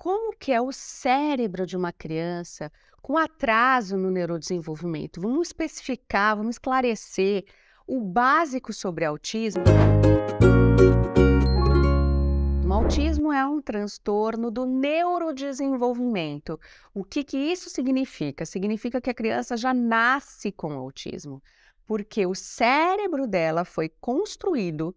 como que é o cérebro de uma criança com atraso no neurodesenvolvimento. Vamos especificar, vamos esclarecer o básico sobre autismo. O autismo é um transtorno do neurodesenvolvimento. O que, que isso significa? Significa que a criança já nasce com autismo, porque o cérebro dela foi construído,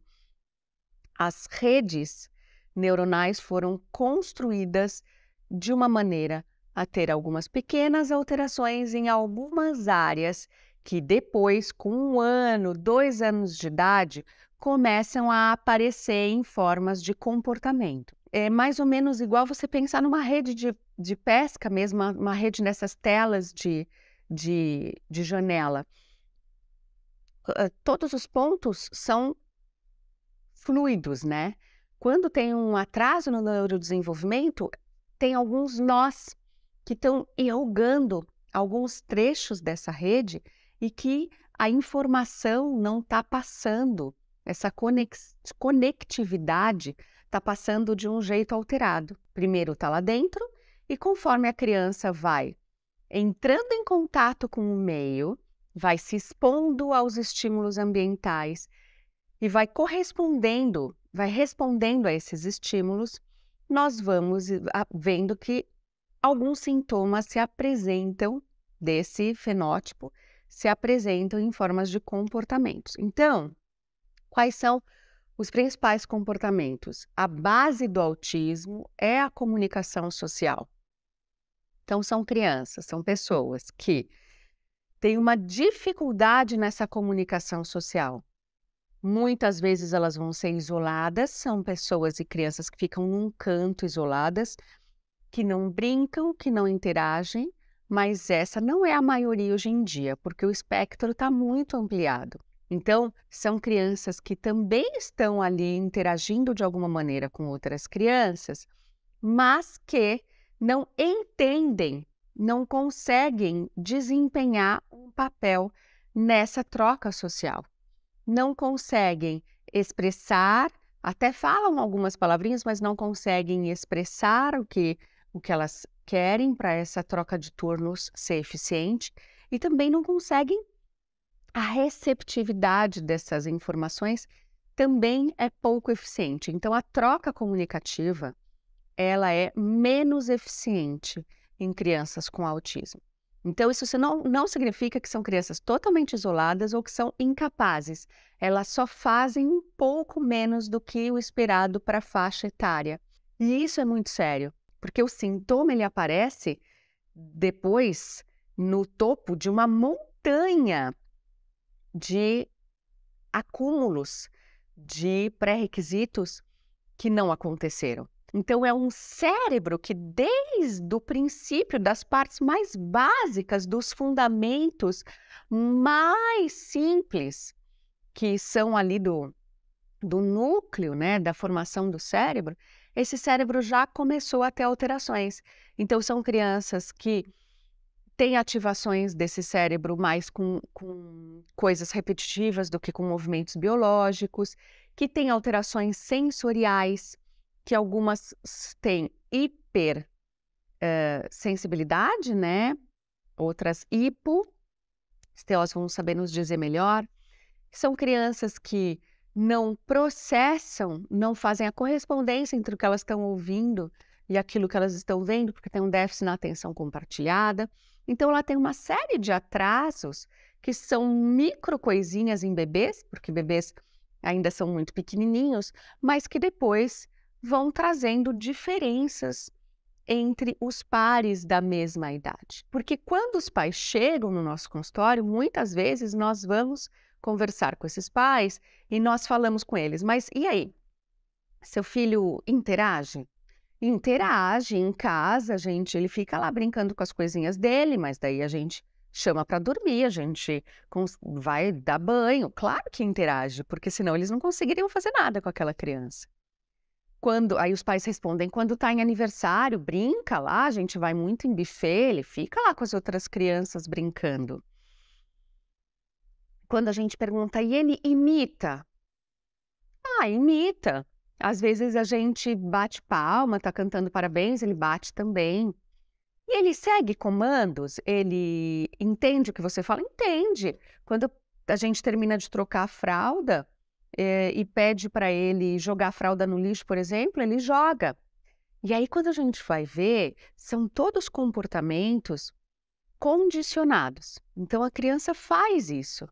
as redes neuronais foram construídas de uma maneira a ter algumas pequenas alterações em algumas áreas que depois, com um ano, dois anos de idade, começam a aparecer em formas de comportamento. É mais ou menos igual você pensar numa rede de, de pesca mesmo, uma rede nessas telas de, de, de janela. Todos os pontos são fluidos, né? quando tem um atraso no neurodesenvolvimento, tem alguns nós que estão erogando alguns trechos dessa rede e que a informação não está passando, essa conex conectividade está passando de um jeito alterado. Primeiro está lá dentro, e conforme a criança vai entrando em contato com o meio, vai se expondo aos estímulos ambientais e vai correspondendo vai respondendo a esses estímulos, nós vamos ah, vendo que alguns sintomas se apresentam desse fenótipo, se apresentam em formas de comportamentos. Então, quais são os principais comportamentos? A base do autismo é a comunicação social. Então, são crianças, são pessoas que têm uma dificuldade nessa comunicação social. Muitas vezes elas vão ser isoladas, são pessoas e crianças que ficam num canto isoladas, que não brincam, que não interagem, mas essa não é a maioria hoje em dia, porque o espectro está muito ampliado. Então, são crianças que também estão ali interagindo de alguma maneira com outras crianças, mas que não entendem, não conseguem desempenhar um papel nessa troca social não conseguem expressar, até falam algumas palavrinhas, mas não conseguem expressar o que, o que elas querem para essa troca de turnos ser eficiente e também não conseguem a receptividade dessas informações também é pouco eficiente. Então a troca comunicativa ela é menos eficiente em crianças com autismo. Então, isso não, não significa que são crianças totalmente isoladas ou que são incapazes. Elas só fazem um pouco menos do que o esperado para a faixa etária. E isso é muito sério, porque o sintoma ele aparece depois no topo de uma montanha de acúmulos de pré-requisitos que não aconteceram. Então, é um cérebro que, desde o princípio, das partes mais básicas, dos fundamentos mais simples, que são ali do, do núcleo, né, da formação do cérebro, esse cérebro já começou a ter alterações. Então, são crianças que têm ativações desse cérebro mais com, com coisas repetitivas do que com movimentos biológicos, que têm alterações sensoriais, que algumas têm hiper uh, sensibilidade, né? Outras hipo. Os vão saber nos dizer melhor. São crianças que não processam, não fazem a correspondência entre o que elas estão ouvindo e aquilo que elas estão vendo, porque tem um déficit na atenção compartilhada. Então, ela tem uma série de atrasos que são micro coisinhas em bebês, porque bebês ainda são muito pequenininhos, mas que depois vão trazendo diferenças entre os pares da mesma idade. Porque quando os pais chegam no nosso consultório, muitas vezes nós vamos conversar com esses pais e nós falamos com eles, mas e aí? Seu filho interage? Interage em casa, gente, ele fica lá brincando com as coisinhas dele, mas daí a gente chama para dormir, a gente vai dar banho. Claro que interage, porque senão eles não conseguiriam fazer nada com aquela criança. Quando, aí os pais respondem, quando tá em aniversário, brinca lá, a gente vai muito em buffet, ele fica lá com as outras crianças brincando. Quando a gente pergunta, e ele imita? Ah, imita. Às vezes a gente bate palma, tá cantando parabéns, ele bate também. E ele segue comandos? Ele entende o que você fala? Entende. Quando a gente termina de trocar a fralda, é, e pede para ele jogar fralda no lixo, por exemplo, ele joga. E aí, quando a gente vai ver, são todos comportamentos condicionados. Então, a criança faz isso,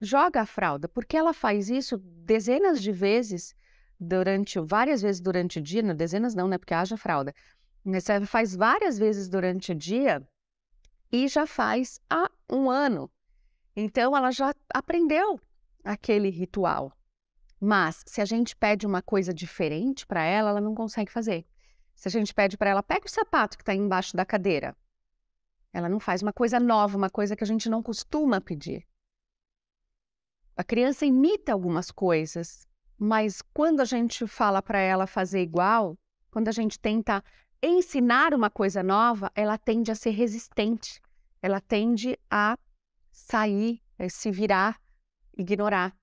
joga a fralda, porque ela faz isso dezenas de vezes durante, várias vezes durante o dia, não, dezenas não, né? Porque haja fralda. Mas ela faz várias vezes durante o dia e já faz há um ano. Então, ela já aprendeu aquele ritual. Mas se a gente pede uma coisa diferente para ela, ela não consegue fazer. Se a gente pede para ela, pega o sapato que está embaixo da cadeira. Ela não faz uma coisa nova, uma coisa que a gente não costuma pedir. A criança imita algumas coisas, mas quando a gente fala para ela fazer igual, quando a gente tenta ensinar uma coisa nova, ela tende a ser resistente, ela tende a sair, a eh, se virar, ignorar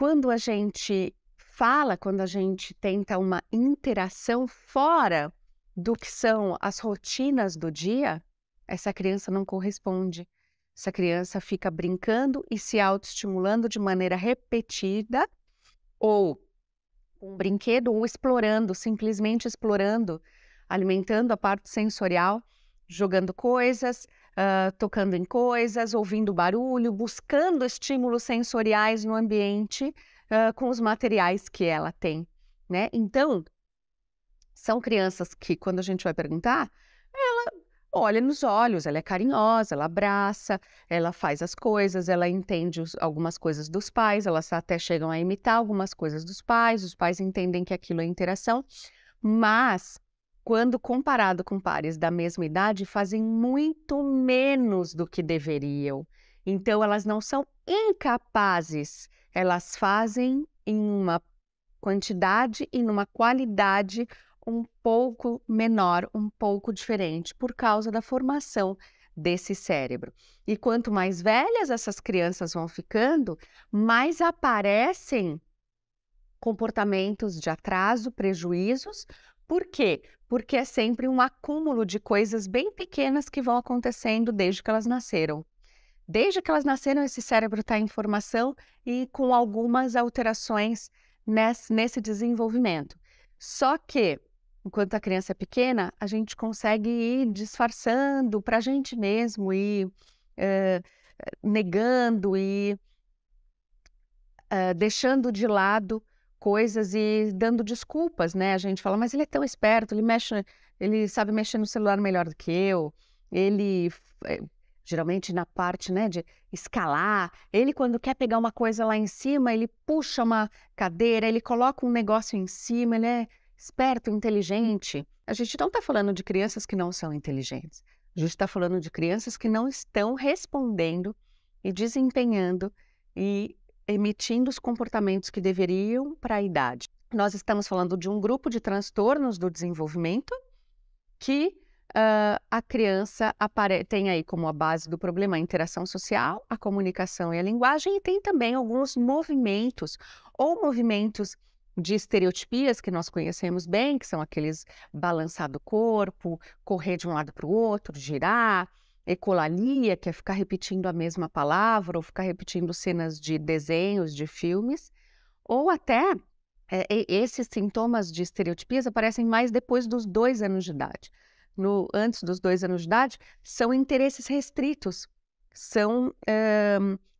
quando a gente fala, quando a gente tenta uma interação fora do que são as rotinas do dia, essa criança não corresponde. Essa criança fica brincando e se autoestimulando de maneira repetida ou um brinquedo ou explorando, simplesmente explorando, alimentando a parte sensorial, jogando coisas, ah, tocando em coisas, ouvindo barulho, buscando estímulos sensoriais no ambiente uh, com os materiais que ela tem, né? Então, são crianças que, quando a gente vai perguntar, ela olha nos olhos, ela é carinhosa, ela abraça, ela faz as coisas, ela entende os, algumas coisas dos pais, elas até chegam a imitar algumas coisas dos pais, os pais entendem que aquilo é interação, mas quando comparado com pares da mesma idade, fazem muito menos do que deveriam. Então, elas não são incapazes, elas fazem em uma quantidade e numa qualidade um pouco menor, um pouco diferente, por causa da formação desse cérebro. E quanto mais velhas essas crianças vão ficando, mais aparecem comportamentos de atraso, prejuízos, por quê? Porque é sempre um acúmulo de coisas bem pequenas que vão acontecendo desde que elas nasceram. Desde que elas nasceram, esse cérebro está em formação e com algumas alterações nesse, desenvolvimento. Só que, enquanto a criança é pequena, a gente consegue ir disfarçando para a gente mesmo e eh, eh, negando e eh, deixando de lado coisas e dando desculpas, né? A gente fala, mas ele é tão esperto, ele mexe, ele sabe mexer no celular melhor do que eu, ele eh, geralmente na parte né, de escalar. Ele, quando quer pegar uma coisa lá em cima, ele puxa uma cadeira, ele coloca um negócio em cima, ele é esperto, inteligente. A gente não está falando de crianças que não são inteligentes. A gente está falando de crianças que não estão respondendo e desempenhando e emitindo os comportamentos que deveriam para a idade. Nós estamos falando de um grupo de transtornos do desenvolvimento que Uh, a criança tem aí como a base do problema a interação social, a comunicação e a linguagem, e tem também alguns movimentos ou movimentos de estereotipias que nós conhecemos bem, que são aqueles balançar do corpo, correr de um lado para o outro, girar, ecolalia, que é ficar repetindo a mesma palavra ou ficar repetindo cenas de desenhos, de filmes, ou até é, esses sintomas de estereotipias aparecem mais depois dos dois anos de idade. No, antes dos dois anos de idade, são interesses restritos, são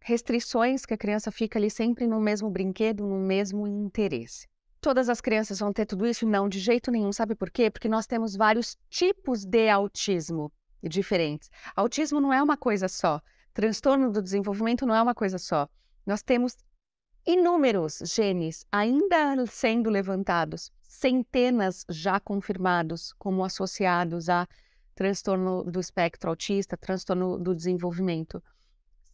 restrições que a criança fica ali sempre no mesmo brinquedo, no mesmo interesse. Todas as crianças vão ter tudo isso? Não, de jeito nenhum. Sabe por quê? Porque nós temos vários tipos de autismo diferentes. Autismo não é uma coisa só. Transtorno do desenvolvimento não é uma coisa só. Nós temos inúmeros genes ainda sendo levantados, centenas já confirmados como associados a transtorno do espectro autista, transtorno do desenvolvimento.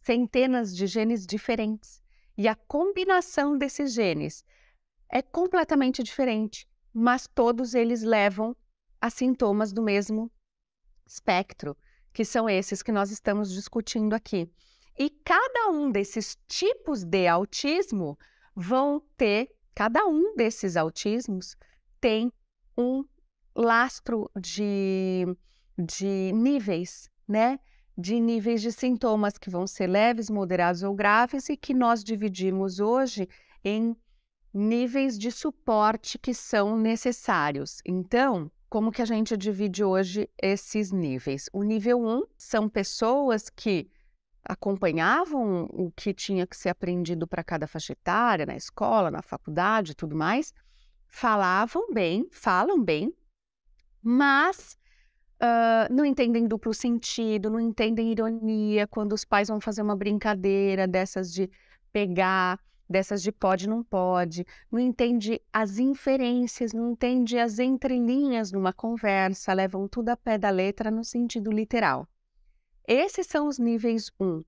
Centenas de genes diferentes. E a combinação desses genes é completamente diferente, mas todos eles levam a sintomas do mesmo espectro, que são esses que nós estamos discutindo aqui. E cada um desses tipos de autismo vão ter, cada um desses autismos tem um lastro de, de níveis, né? De níveis de sintomas que vão ser leves, moderados ou graves e que nós dividimos hoje em níveis de suporte que são necessários. Então, como que a gente divide hoje esses níveis? O nível 1 um são pessoas que acompanhavam o que tinha que ser aprendido para cada faixa etária, na escola, na faculdade tudo mais, falavam bem, falam bem, mas uh, não entendem duplo sentido, não entendem ironia quando os pais vão fazer uma brincadeira dessas de pegar dessas de pode não pode, não entende as inferências, não entende as entrelinhas numa conversa, levam tudo a pé da letra no sentido literal. Esses são os níveis 1.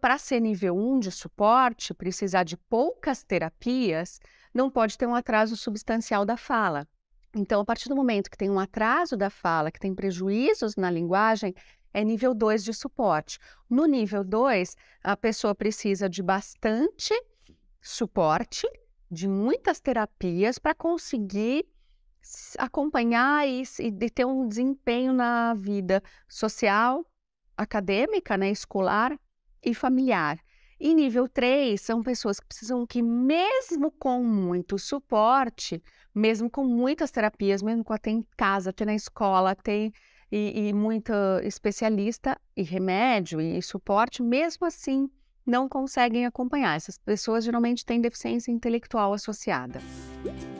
Para ser nível 1 de suporte, precisar de poucas terapias, não pode ter um atraso substancial da fala. Então, a partir do momento que tem um atraso da fala, que tem prejuízos na linguagem, é nível 2 de suporte. No nível 2, a pessoa precisa de bastante suporte de muitas terapias para conseguir acompanhar e, e, ter um desempenho na vida social, acadêmica, né, escolar e familiar. E nível 3 são pessoas que precisam que, mesmo com muito suporte, mesmo com muitas terapias, mesmo com até em casa, até na escola, tem e, e muita especialista e remédio e, e suporte, mesmo assim não conseguem acompanhar. Essas pessoas geralmente têm deficiência intelectual associada.